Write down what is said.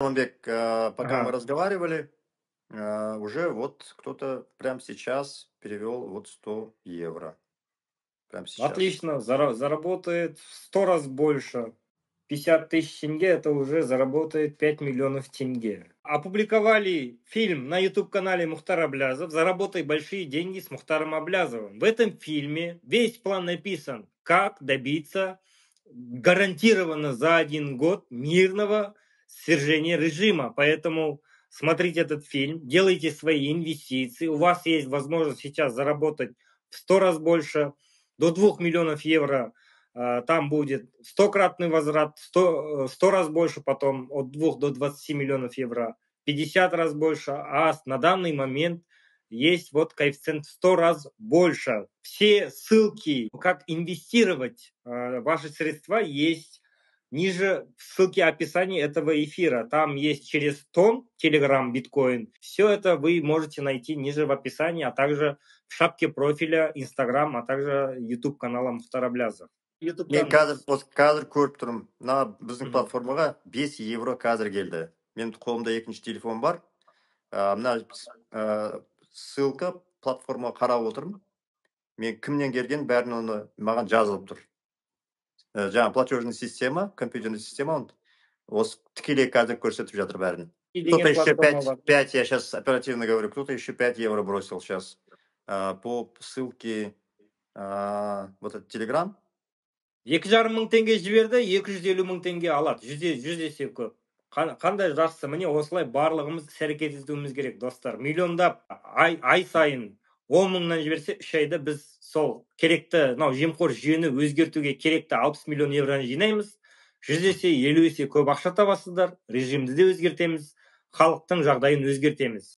Ламбек, а, пока ага. мы разговаривали, а, уже вот кто-то прямо сейчас перевел вот 100 евро. Прямо сейчас. Отлично, заработает в 100 раз больше. 50 тысяч тенге – это уже заработает 5 миллионов тенге. Опубликовали фильм на YouTube-канале Мухтар Аблязов «Заработай большие деньги с Мухтаром Аблязовым». В этом фильме весь план написан, как добиться гарантированно за один год мирного свержения режима. Поэтому смотрите этот фильм, делайте свои инвестиции. У вас есть возможность сейчас заработать в 100 раз больше, до 2 миллионов евро а, там будет стократный возврат, 100, 100 э, раз больше потом, от 2 до 20 миллионов евро, 50 раз больше, а на данный момент есть вот коэффициент в 100 раз больше. Все ссылки, как инвестировать э, ваши средства, есть Ниже в ссылке описании этого эфира. Там есть через тон Telegram биткоин. Все это вы можете найти ниже в описании, а также в шапке профиля Instagram, а также YouTube каналом Староблязов. YouTube мен қазір осы қазір көріп тұрмын мына біздің платформаға 5 евро қазір келді менің қолымда екінші телефон бар ә, а, мына ә, а, ссылка платформаға қарап отырмын мен кімнен келген бәрін оны маған жазылып тұр ә, э, жаңағы платежный система компьютерная система осы тікелей қазір көрсетіп жатыр бәрін кто то еще пять я сейчас оперативно говорю кто то еще пять евро бросил сейчас ә, по ссылке ә, вот этот телеграм екі жарым мың теңге жіберді екі жүз елу мың теңге алады жүз жүз есе көп қандай жақсы міне осылай барлығымыз іс әрекет керек достар миллиондап ай, ай сайын он мыңнан жіберсе үш айда біз сол керекті мынау жемқор жүйені өзгертуге керекті алпыс миллион евроны жинаймыз жүз есе елу есе көп ақша табасыздар режимді де өзгертеміз халықтың жағдайын өзгертеміз